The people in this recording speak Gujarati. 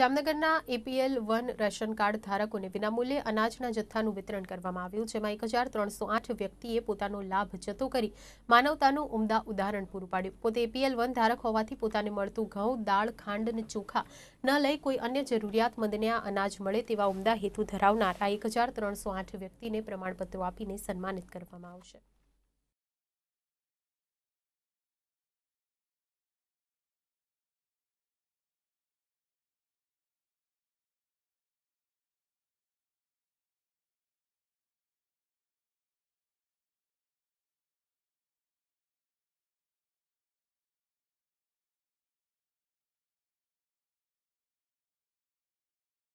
જામનગરના એપીએલ વન રેશન કાર્ડ ધારકોને વિનામૂલ્યે અનાજના જથ્થાનું વિતરણ કરવામાં આવ્યું જેમાં એક હજાર ત્રણસો આઠ વ્યક્તિએ પોતાનો લાભ જતો કરી માનવતાનું ઉમદા ઉદાહરણ પૂરું પાડ્યું પોતે એપીએલ વન ધારક હોવાથી પોતાને મળતું ઘઉં દાળ ખાંડ અને ચોખા ન લઈ કોઈ અન્ય જરૂરિયાતમંદને આ અનાજ મળે તેવા ઉમદા હેતુ ધરાવનાર આ એક હજાર ત્રણસો આઠ વ્યક્તિને પ્રમાણપત્રો આપીને સન્માનિત કરવામાં આવશે